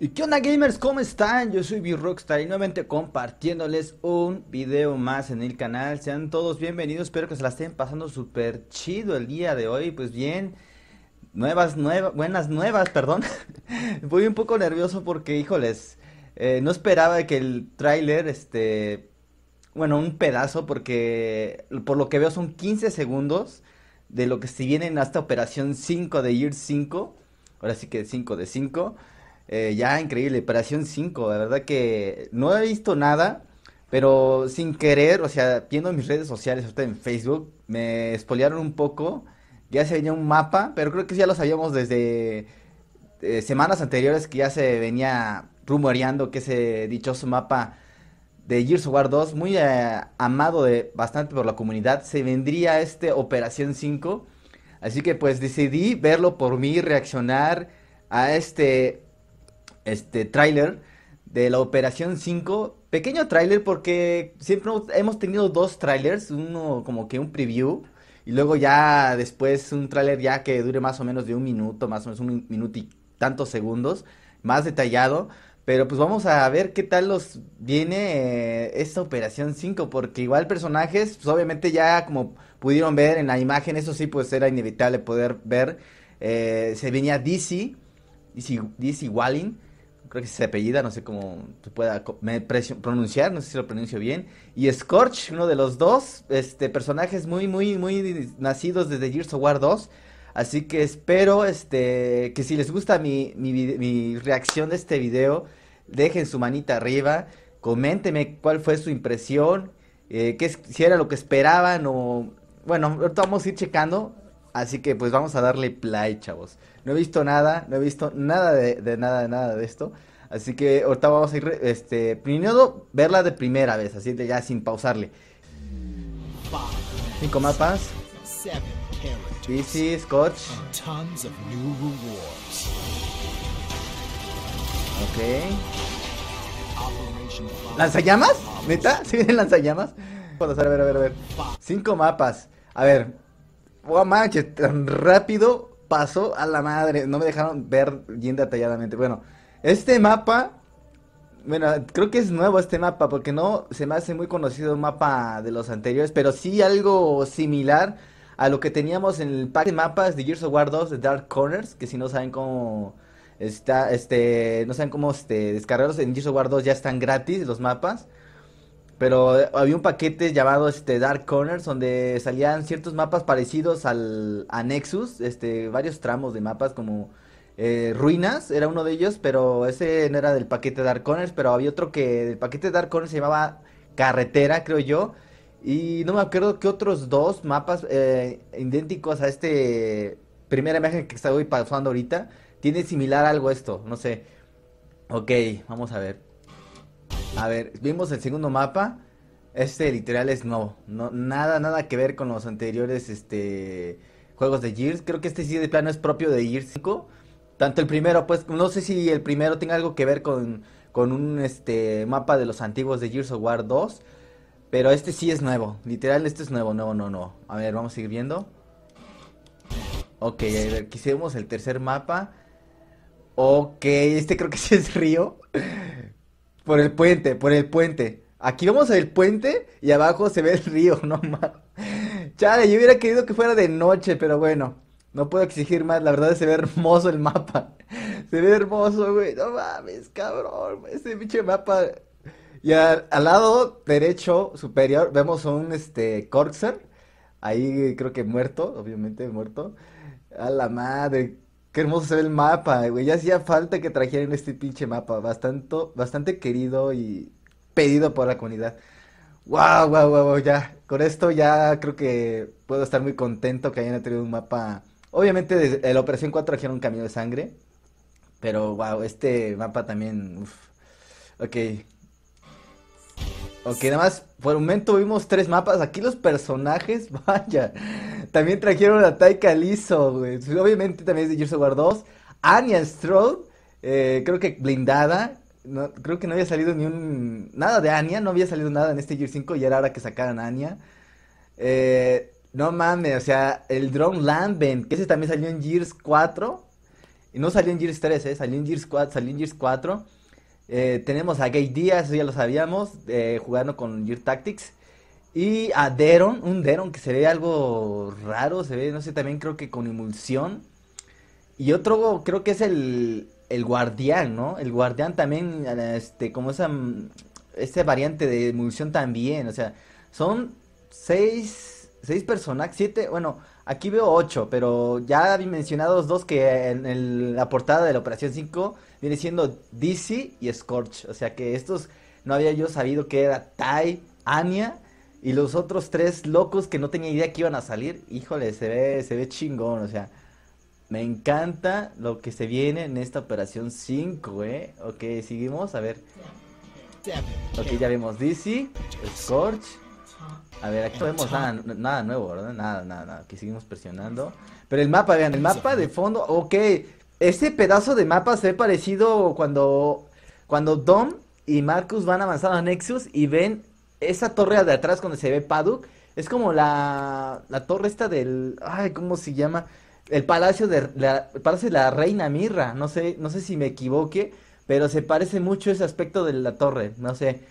¿Y qué onda gamers? ¿Cómo están? Yo soy B-Rockstar y nuevamente compartiéndoles un video más en el canal. Sean todos bienvenidos, espero que se la estén pasando súper chido el día de hoy. Pues bien, nuevas, nuevas, buenas nuevas, perdón. Voy un poco nervioso porque, híjoles, eh, no esperaba que el tráiler, este, bueno, un pedazo porque por lo que veo son 15 segundos de lo que si viene en esta operación 5 de Year 5. Ahora sí que 5 de 5. Eh, ya, increíble, Operación 5, De verdad que no he visto nada, pero sin querer, o sea, viendo mis redes sociales, ahorita en Facebook, me espolearon un poco, ya se venía un mapa, pero creo que ya lo sabíamos desde eh, semanas anteriores que ya se venía rumoreando que ese dichoso mapa de Gears of War 2, muy eh, amado de, bastante por la comunidad, se vendría este Operación 5, así que pues decidí verlo por mí, reaccionar a este este tráiler de la Operación 5. Pequeño tráiler porque siempre hemos tenido dos trailers, uno como que un preview y luego ya después un tráiler ya que dure más o menos de un minuto, más o menos un minuto y tantos segundos, más detallado. Pero pues vamos a ver qué tal los viene eh, esta Operación 5, porque igual personajes, pues obviamente ya como pudieron ver en la imagen, eso sí pues era inevitable poder ver, eh, se venía DC, Dizzy DC Walling creo que se apellida, no sé cómo se pueda pronunciar, no sé si lo pronuncio bien. Y Scorch, uno de los dos, este, personajes muy, muy, muy nacidos desde Gears of War 2. Así que espero este, que si les gusta mi, reacción de este video, dejen su manita arriba, coméntenme cuál fue su impresión, eh, si era lo que esperaban o... Bueno, ahorita vamos a ir checando, así que pues vamos a darle play, chavos. No he visto nada, no he visto nada de, nada, de nada de esto. Así que ahorita vamos a ir, este, primero verla de primera vez, así de ya sin pausarle. Cinco mapas. is Scotch. Ok. ¿Lanzallamas? ¿Neta? ¿Sí vienen lanzallamas? Vamos a ver, a ver, a ver. Cinco mapas. A ver. Oh, manches, tan rápido pasó a la madre. No me dejaron ver bien detalladamente. Bueno, este mapa. Bueno, creo que es nuevo este mapa porque no se me hace muy conocido un mapa de los anteriores, pero sí algo similar a lo que teníamos en el pack de mapas de Gears of War 2 de Dark Corners, que si no saben cómo está, este, no saben cómo este, descargarlos en Gears of War 2 ya están gratis los mapas. Pero eh, había un paquete llamado este Dark Corners donde salían ciertos mapas parecidos al a Nexus, este varios tramos de mapas como eh, Ruinas era uno de ellos, pero ese no era del paquete Dark Corners, pero había otro que del paquete Dark Corners se llamaba Carretera, creo yo. Y no me acuerdo que otros dos mapas eh, idénticos a este primera imagen que estoy pasando ahorita tiene similar algo esto, no sé. Ok, vamos a ver. A ver, vimos el segundo mapa. Este literal es nuevo. No, nada, nada que ver con los anteriores este, juegos de Gears. Creo que este sí de plano es propio de Gears 5. Tanto el primero, pues no sé si el primero tenga algo que ver con, con un este, mapa de los antiguos de Gears of War 2. Pero este sí es nuevo. Literal, este es nuevo. No, no, no. A ver, vamos a seguir viendo. Ok, a ver, aquí el tercer mapa. Ok, este creo que sí es río. Por el puente, por el puente. Aquí vamos al puente y abajo se ve el río, no más. Chale, yo hubiera querido que fuera de noche, pero bueno, no puedo exigir más. La verdad se ve hermoso el mapa. Se ve hermoso, güey. No mames, cabrón. Ese pinche mapa. Y al, lado derecho superior vemos un este Ahí creo que muerto, obviamente muerto. A la madre. Qué hermoso se ve el mapa, güey. Ya hacía falta que trajeran este pinche mapa. Bastante, bastante querido y pedido por la comunidad. Wow, wow, wow, ya. Con esto ya creo que puedo estar muy contento que hayan tenido un mapa. Obviamente desde la Operación 4 trajeron un camino de sangre. Pero wow, este mapa también. Uf. Ok, Ok, nada más, por un momento vimos tres mapas. Aquí los personajes, vaya. También trajeron a Taika Liso, pues, Obviamente también es de Gears of War 2. Anya Strode, eh, creo que blindada. creo que no había salido ni un. Nada de Anya, no había salido nada en este Gears 5 y era hora que sacaran Anya. Eh, no mames, o sea, el Drone Lambent, que ese también salió en Gears 4. Y no salió en Gears 3, eh, salió en Gears 4, salió en Gears 4. Eh, tenemos a Gay Díaz, ya lo sabíamos, eh, jugando con Gear Tactics. Y a Deron, un Deron que se ve algo raro, se ve, no sé, también creo que con emulsión. Y otro creo que es el, guardián, ¿no? El guardián también, este, como esa este variante de emulsión también, o sea, son seis, seis personajes, siete, bueno, Aquí veo ocho, pero ya mencionados dos que en la portada de la Operación 5 viene siendo DC y Scorch. O sea que estos no había yo sabido que era Tai, Anya y los otros tres locos que no tenía idea que iban a salir. Híjole, se ve, se ve chingón, o sea. Me encanta lo que se viene en esta operación 5, ¿eh? Ok, seguimos, a ver. Ok, ya vimos DC, Scorch, a ver, aquí no vemos nada, nuevo, ¿verdad? Nada, nada, nada. Aquí seguimos presionando. Pero el mapa, vean, el mapa de fondo. Ok, este pedazo de mapa se ve parecido cuando, cuando Dom y Marcus van avanzando a Nexus y ven esa torre de atrás donde se ve Paduk. Es como la, la torre esta del... Ay, ¿cómo se llama? El palacio de la, la reina Mirra. No sé, no sé si me equivoque, pero se parece mucho ese aspecto de la torre. No sé.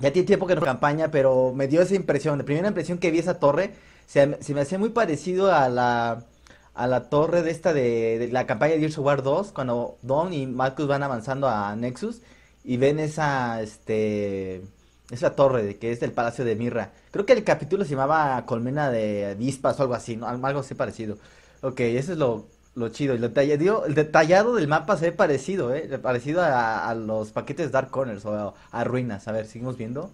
Ya tiene tiempo que no campaña, pero me dio esa impresión. La primera impresión que vi esa torre se, me hacía muy parecido a la, a la torre de esta de, la campaña de Gears of War 2, cuando Don y Marcus van avanzando a Nexus y ven esa, este, esa torre de que es del Palacio de Mirra. Creo que el capítulo se llamaba Colmena de Vispas o algo así, ¿no? algo así parecido. Ok, eso es lo lo chido. El detallado, del mapa se ve parecido, ¿eh? Parecido a, los paquetes Dark Corners o a, Ruinas. A ver, seguimos viendo.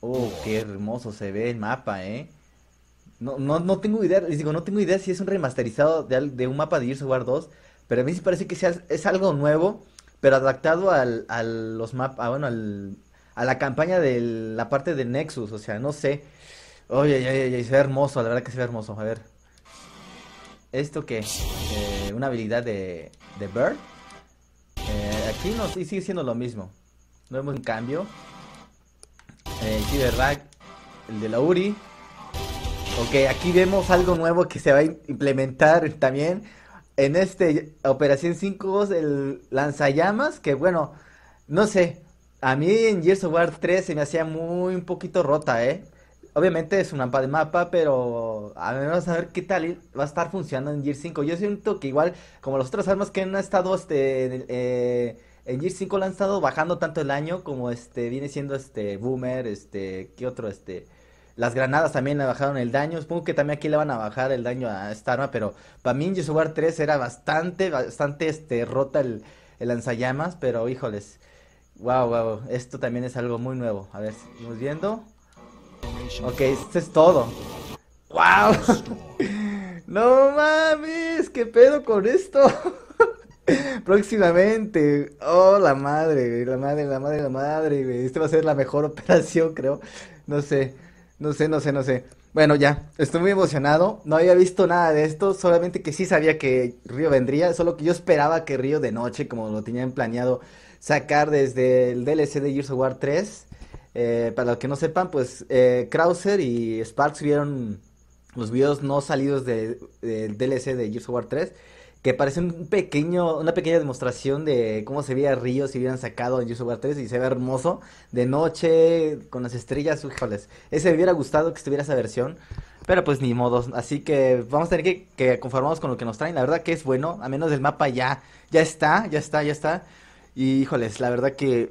Oh, qué hermoso se ve el mapa, ¿eh? No, no, no tengo idea, les digo, no tengo idea si es un remasterizado de, un mapa de Gears War 2, pero a mí sí parece que sea, es algo nuevo, pero adaptado al, a los mapas, ah, bueno, a la campaña de la parte de Nexus, o sea, no sé. Oye, oye, oye, se ve hermoso, la verdad que se ve hermoso, a ver. ¿Esto que eh, una habilidad de, de Bird. Eh, aquí no sigue siendo lo mismo. No vemos un cambio. Eh, el de la Uri. Ok, aquí vemos algo nuevo que se va a implementar también. En este Operación 5 el lanzallamas, que bueno, no sé. A mí en Gears of War 3 se me hacía muy un poquito rota, ¿eh? obviamente es un rampa de mapa, pero a ver, vamos a ver qué tal va a estar funcionando en Gear 5. Yo siento que igual, como las otras armas que han estado este, en eh, Gear 5 la han estado bajando tanto el daño como este viene siendo este Boomer, este, ¿qué otro? Este, las granadas también le bajaron el daño. Supongo que también aquí le van a bajar el daño a esta arma, pero para mí en Gears 3 era bastante, bastante este, rota el, el lanzallamas, pero híjoles. Wow, wow, esto también es algo muy nuevo. A ver, seguimos viendo. Ok, esto es todo. ¡Wow! ¡No mames! ¿Qué pedo con esto? Próximamente. Oh, la madre, la madre, la madre, la madre, Este va a ser la mejor operación, creo. No sé, no sé, no sé, no sé. Bueno, ya, estoy muy emocionado. No había visto nada de esto, solamente que sí sabía que Río vendría, solo que yo esperaba que Río de noche, como lo tenían planeado sacar desde el DLC de Gears of War 3, eh, para los que no sepan, pues eh, Krauser y Sparks vieron los videos no salidos del de DLC de Gears of War 3, que parece un pequeño, una pequeña demostración de cómo se veía Río si hubieran sacado Gears of War 3 y se ve hermoso de noche, con las estrellas, híjoles. Ese me hubiera gustado que estuviera esa versión. Pero pues ni modos, así que vamos a tener que, que conformarnos con lo que nos traen. La verdad que es bueno, a menos del mapa ya, ya está, ya está, ya está. Y híjoles, la verdad que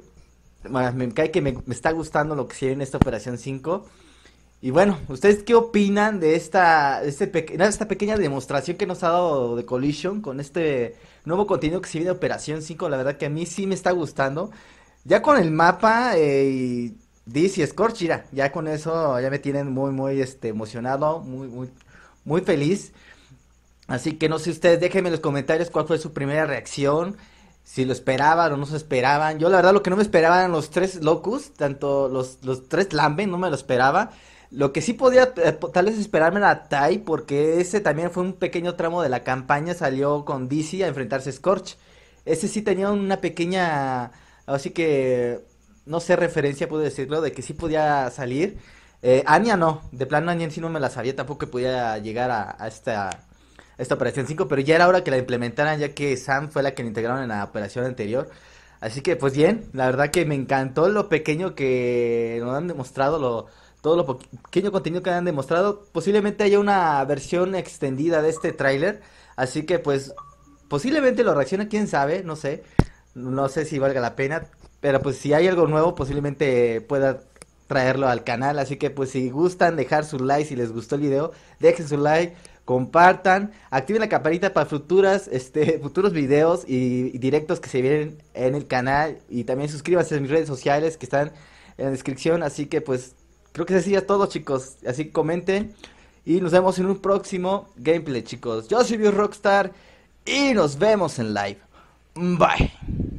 me cae que me, está gustando lo que viene en esta Operación 5. Y bueno, ¿ustedes qué opinan de esta, este esta pequeña demostración que nos ha dado de Collision con este nuevo contenido que se viene de Operación 5? La verdad que a mí sí me está gustando. Ya con el mapa eh, y DC y Scorch, ya, con eso ya me tienen muy, muy este, emocionado, muy, muy, muy feliz. Así que no sé ustedes, déjenme en los comentarios cuál fue su primera reacción si lo esperaban o no se esperaban. Yo la verdad lo que no me esperaban eran los tres locus, tanto los, tres lambe no me lo esperaba. Lo que sí podía eh, tal vez esperarme era Tai, porque ese también fue un pequeño tramo de la campaña, salió con DC a enfrentarse a Scorch. Ese sí tenía una pequeña, así que, no sé, referencia, puedo decirlo, de que sí podía salir. Eh, Anya no, de plano Anya en sí no me la sabía, tampoco que podía llegar a esta esta operación 5, pero ya era hora que la implementaran, ya que Sam fue la que la integraron en la operación anterior. Así que, pues bien, la verdad que me encantó lo pequeño que nos han demostrado, lo, todo lo pequeño contenido que han demostrado. Posiblemente haya una versión extendida de este tráiler, así que, pues, posiblemente lo reaccione, quién sabe, no sé. No sé si valga la pena, pero pues si hay algo nuevo, posiblemente pueda traerlo al canal. Así que pues si gustan dejar su like si les gustó el video, dejen su like compartan, activen la campanita para futuras, este, futuros videos y, directos que se vienen en el canal. Y también suscríbanse a mis redes sociales que están en la descripción. Así que pues creo que así es todo chicos. Así que comenten. Y nos vemos en un próximo gameplay chicos. Yo soy Bios Rockstar y nos vemos en live. Bye.